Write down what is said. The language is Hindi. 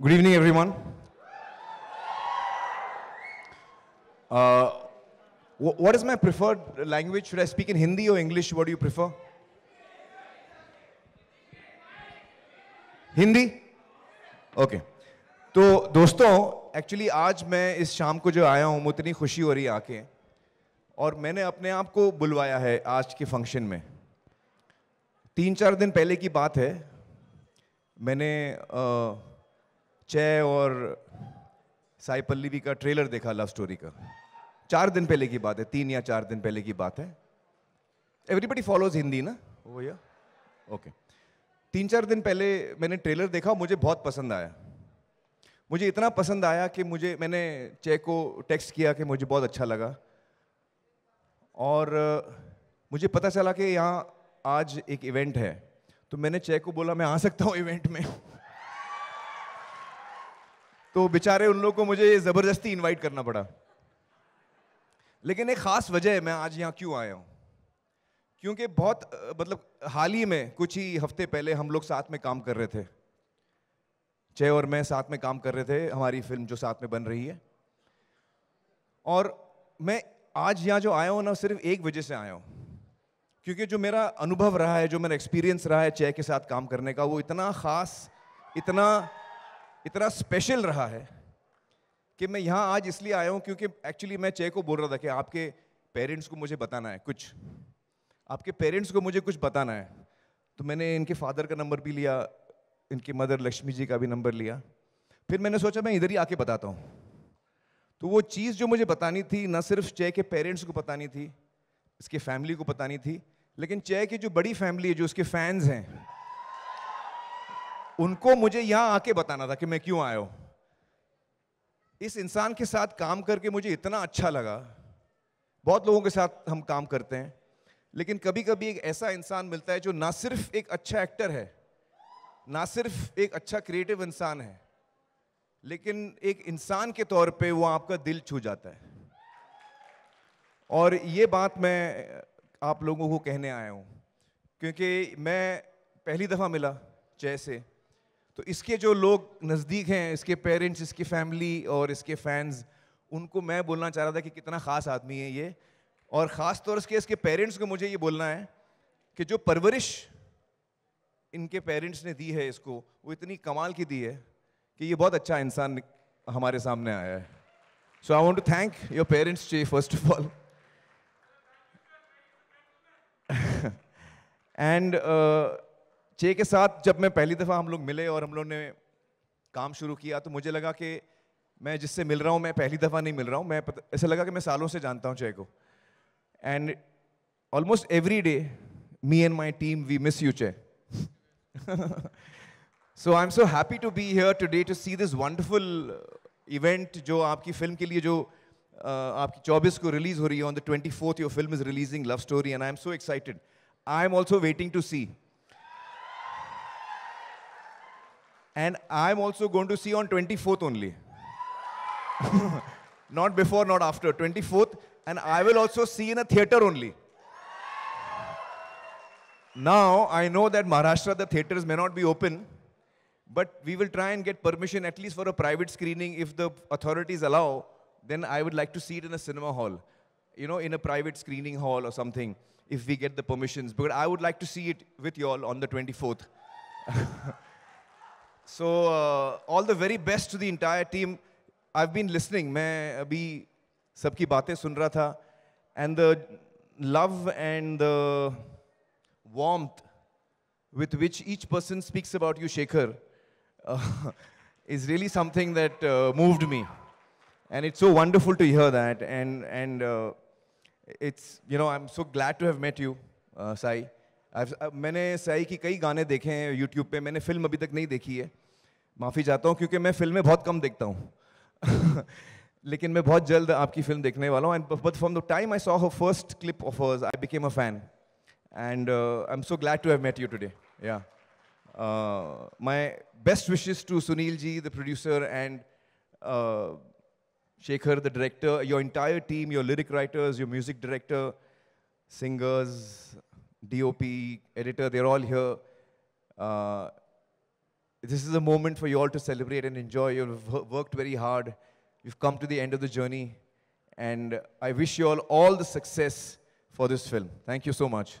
Good evening, everyone. Uh, what is my preferred language? Should I speak in Hindi or English? What do you prefer? hindi okay. तो दोस्तों एक्चुअली आज मैं इस शाम को जो आया हूँ उतनी खुशी हो रही है आके और मैंने अपने आप को बुलवाया है आज के फंक्शन में तीन चार दिन पहले की बात है मैंने आ, जय और साई पल्लवी का ट्रेलर देखा लव स्टोरी का चार दिन पहले की बात है तीन या चार दिन पहले की बात है एवरीबडी फॉलोज हिंदी ना भैया ओके तीन चार दिन पहले मैंने ट्रेलर देखा मुझे बहुत पसंद आया मुझे इतना पसंद आया कि मुझे मैंने चय को टेक्स्ट किया कि मुझे बहुत अच्छा लगा और मुझे पता चला कि यहाँ आज एक इवेंट है तो मैंने चय को बोला मैं आ सकता हूँ इवेंट में तो बेचारे उन लोग को मुझे ज़बरदस्ती इनवाइट करना पड़ा लेकिन एक ख़ास वजह है मैं आज यहाँ क्यों आया हूँ क्योंकि बहुत मतलब हाल ही में कुछ ही हफ्ते पहले हम लोग साथ में काम कर रहे थे जय और मैं साथ में काम कर रहे थे हमारी फिल्म जो साथ में बन रही है और मैं आज यहाँ जो आया हूँ ना सिर्फ एक वजह से आया हूँ क्योंकि जो मेरा अनुभव रहा है जो मेरा एक्सपीरियंस रहा है चय के साथ काम करने का वो इतना ख़ास इतना इतना स्पेशल रहा है कि मैं यहाँ आज इसलिए आया हूँ क्योंकि एक्चुअली मैं चेक को बोल रहा था कि आपके पेरेंट्स को मुझे बताना है कुछ आपके पेरेंट्स को मुझे कुछ बताना है तो मैंने इनके फादर का नंबर भी लिया इनकी मदर लक्ष्मी जी का भी नंबर लिया फिर मैंने सोचा मैं इधर ही आके बताता हूँ तो वो चीज़ जो मुझे बतानी थी ना सिर्फ चय के पेरेंट्स को बतानी थी इसके फैमिली को बतानी थी लेकिन चय की जो बड़ी फैमिली है जो उसके फैंस हैं उनको मुझे यहां आके बताना था कि मैं क्यों आया इस इंसान के साथ काम करके मुझे इतना अच्छा लगा बहुत लोगों के साथ हम काम करते हैं लेकिन कभी कभी एक ऐसा इंसान मिलता है जो ना सिर्फ एक अच्छा एक्टर है ना सिर्फ एक अच्छा क्रिएटिव इंसान है लेकिन एक इंसान के तौर पे वो आपका दिल छू जाता है और ये बात मैं आप लोगों को कहने आया हूँ क्योंकि मैं पहली दफ़ा मिला जैसे से तो इसके जो लोग नज़दीक हैं इसके पेरेंट्स इसकी फैमिली और इसके फैंस उनको मैं बोलना चाह रहा था कि कितना ख़ास आदमी है ये और ख़ास तौर से इसके पेरेंट्स को मुझे ये बोलना है कि जो परवरिश इनके पेरेंट्स ने दी है इसको वो इतनी कमाल की दी है कि ये बहुत अच्छा इंसान हमारे सामने आया है so I want to thank your parents Chay first of all and Chay के साथ जब मैं पहली दफ़ा हम लोग मिले और हम लोग ने काम शुरू किया तो मुझे लगा कि मैं जिससे मिल रहा हूँ मैं पहली दफ़ा नहीं मिल रहा हूँ मैं ऐसा लगा कि मैं सालों से जानता हूँ जय को and almost every day me and my team we miss you Chay so I am so happy to be here today to see this wonderful event जो आपकी फिल्म के लिए जो uh, आपकी चौबीस को रिलीज हो रही है on the twenty fourth your film is releasing love story and I am so excited I am also waiting to see And I'm also going to see on 24th only. not before, not after. 24th. And I will also see in a theater only. Now, I know that Maharashtra, the theaters may not be open, but we will try and get permission at least for a private screening if the authorities allow. Then I would like to see it in a cinema hall, you know, in a private screening hall or something, if we get the permissions. But I would like to see it with you all on the 24th. So uh, all the very best to the entire team. I've been listening. मैं अभी सबकी बातें सुन रहा था. And the love and the warmth with which each person speaks about you, Shekhar, uh, is really something that uh, moved me. And it's so wonderful to hear that. And, and uh, it's, you know, I'm so glad to have met you, uh, Sai. Uh, मैंने सियाई की कई गाने देखे हैं यूट्यूब पे मैंने फिल्म अभी तक नहीं देखी है माफ़ी चाहता हूँ क्योंकि मैं फिल्में बहुत कम देखता हूँ लेकिन मैं बहुत जल्द आपकी फिल्म देखने वाला हूँ and but from the time I saw first clip of hers I became a fan and I am so glad to have met you today yeah my best wishes to Sunil ji the producer and Shekhar the director your entire team your lyric writers your music director singers DOP, editor, they're all here. Uh, this is a moment for you all to celebrate and enjoy. You've worked very hard. You've come to the end of the journey. And I wish you all all the success for this film. Thank you so much.